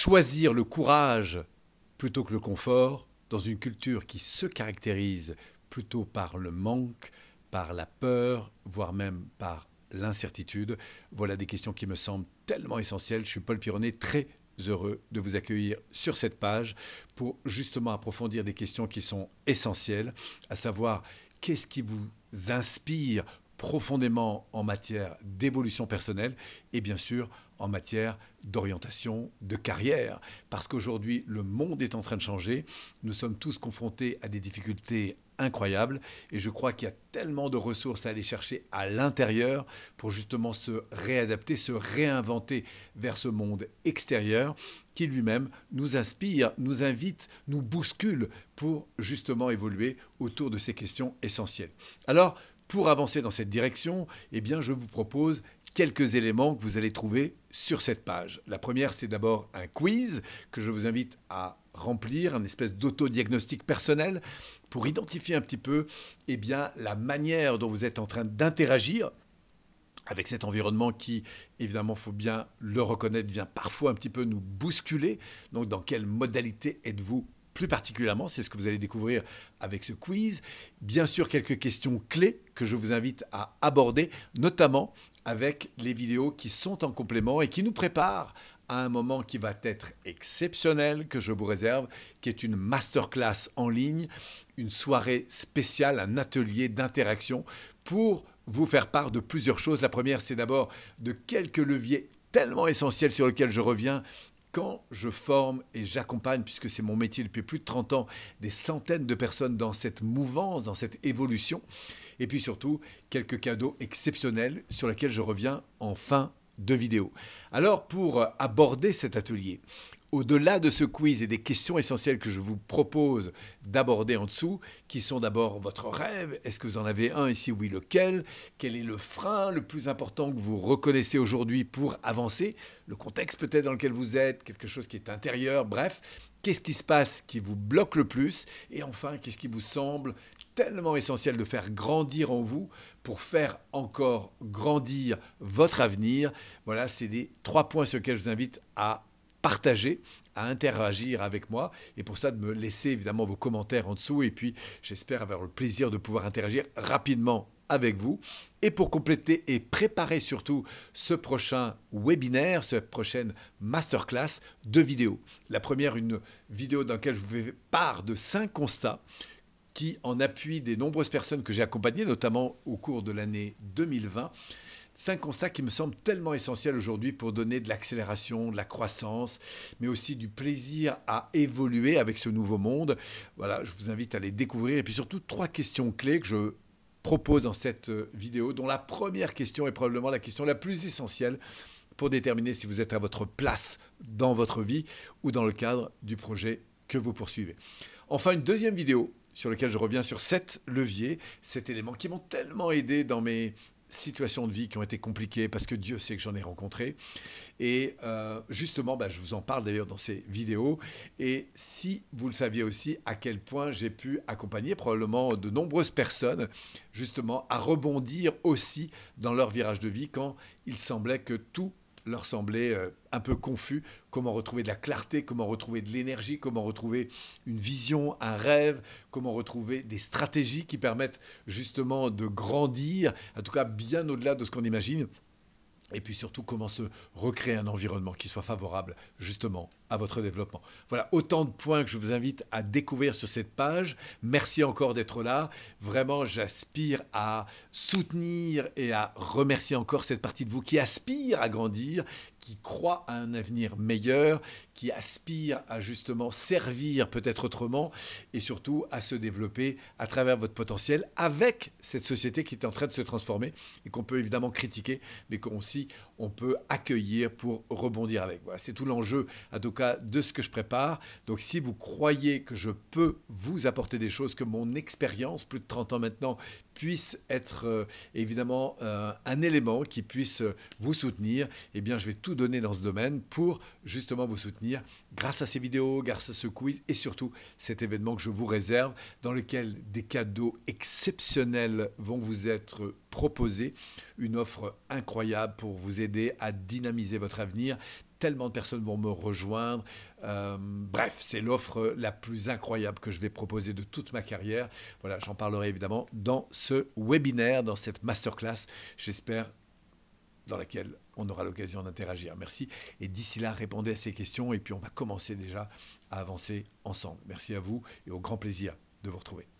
Choisir le courage plutôt que le confort dans une culture qui se caractérise plutôt par le manque, par la peur, voire même par l'incertitude Voilà des questions qui me semblent tellement essentielles. Je suis Paul Pironnet, très heureux de vous accueillir sur cette page pour justement approfondir des questions qui sont essentielles, à savoir qu'est-ce qui vous inspire profondément en matière d'évolution personnelle et bien sûr en matière d'orientation, de carrière. Parce qu'aujourd'hui, le monde est en train de changer. Nous sommes tous confrontés à des difficultés incroyables. Et je crois qu'il y a tellement de ressources à aller chercher à l'intérieur pour justement se réadapter, se réinventer vers ce monde extérieur qui lui-même nous inspire, nous invite, nous bouscule pour justement évoluer autour de ces questions essentielles. Alors, pour avancer dans cette direction, eh bien, je vous propose quelques éléments que vous allez trouver sur cette page. La première, c'est d'abord un quiz que je vous invite à remplir, un espèce d'autodiagnostic personnel pour identifier un petit peu eh bien, la manière dont vous êtes en train d'interagir avec cet environnement qui, évidemment, faut bien le reconnaître, vient parfois un petit peu nous bousculer. Donc, dans quelle modalité êtes-vous plus particulièrement, c'est ce que vous allez découvrir avec ce quiz. Bien sûr, quelques questions clés que je vous invite à aborder, notamment avec les vidéos qui sont en complément et qui nous préparent à un moment qui va être exceptionnel que je vous réserve, qui est une masterclass en ligne, une soirée spéciale, un atelier d'interaction pour vous faire part de plusieurs choses. La première, c'est d'abord de quelques leviers tellement essentiels sur lesquels je reviens quand je forme et j'accompagne, puisque c'est mon métier depuis plus de 30 ans, des centaines de personnes dans cette mouvance, dans cette évolution, et puis surtout quelques cadeaux exceptionnels sur lesquels je reviens en fin de vidéos. Alors pour aborder cet atelier, au-delà de ce quiz et des questions essentielles que je vous propose d'aborder en dessous, qui sont d'abord votre rêve, est-ce que vous en avez un ici, oui lequel, quel est le frein le plus important que vous reconnaissez aujourd'hui pour avancer, le contexte peut-être dans lequel vous êtes, quelque chose qui est intérieur, bref, qu'est-ce qui se passe qui vous bloque le plus, et enfin qu'est-ce qui vous semble tellement essentiel de faire grandir en vous pour faire encore grandir votre avenir. Voilà, c'est des trois points sur lesquels je vous invite à partager, à interagir avec moi. Et pour ça, de me laisser évidemment vos commentaires en dessous. Et puis, j'espère avoir le plaisir de pouvoir interagir rapidement avec vous. Et pour compléter et préparer surtout ce prochain webinaire, cette prochaine masterclass, deux vidéos. La première, une vidéo dans laquelle je vous fais part de cinq constats qui, en appui des nombreuses personnes que j'ai accompagnées, notamment au cours de l'année 2020, cinq constats qui me semble tellement essentiel aujourd'hui pour donner de l'accélération, de la croissance, mais aussi du plaisir à évoluer avec ce nouveau monde. Voilà, je vous invite à les découvrir. Et puis surtout, trois questions clés que je propose dans cette euh, vidéo, dont la première question est probablement la question la plus essentielle pour déterminer si vous êtes à votre place dans votre vie ou dans le cadre du projet que vous poursuivez. Enfin, une deuxième vidéo sur lequel je reviens sur sept leviers, cet éléments qui m'ont tellement aidé dans mes situations de vie qui ont été compliquées parce que Dieu sait que j'en ai rencontré. Et euh, justement, bah, je vous en parle d'ailleurs dans ces vidéos. Et si vous le saviez aussi, à quel point j'ai pu accompagner probablement de nombreuses personnes justement à rebondir aussi dans leur virage de vie quand il semblait que tout leur semblait euh, un peu confus. Comment retrouver de la clarté, comment retrouver de l'énergie, comment retrouver une vision, un rêve, comment retrouver des stratégies qui permettent justement de grandir, en tout cas bien au-delà de ce qu'on imagine et puis surtout comment se recréer un environnement qui soit favorable justement à votre développement. Voilà autant de points que je vous invite à découvrir sur cette page. Merci encore d'être là. Vraiment, j'aspire à soutenir et à remercier encore cette partie de vous qui aspire à grandir, qui croit à un avenir meilleur, qui aspire à justement servir peut-être autrement et surtout à se développer à travers votre potentiel avec cette société qui est en train de se transformer et qu'on peut évidemment critiquer, mais qu'on aussi on peut accueillir pour rebondir avec. Voilà, c'est tout l'enjeu, en tout cas, de ce que je prépare. Donc, si vous croyez que je peux vous apporter des choses, que mon expérience, plus de 30 ans maintenant, puisse être euh, évidemment euh, un élément qui puisse euh, vous soutenir, eh bien je vais tout donner dans ce domaine pour justement vous soutenir grâce à ces vidéos, grâce à ce quiz et surtout cet événement que je vous réserve dans lequel des cadeaux exceptionnels vont vous être proposés, une offre incroyable pour vous aider à dynamiser votre avenir, tellement de personnes vont me rejoindre. Euh, bref, c'est l'offre la plus incroyable que je vais proposer de toute ma carrière. Voilà, j'en parlerai évidemment dans ce webinaire, dans cette masterclass, j'espère, dans laquelle on aura l'occasion d'interagir. Merci. Et d'ici là, répondez à ces questions et puis on va commencer déjà à avancer ensemble. Merci à vous et au grand plaisir de vous retrouver.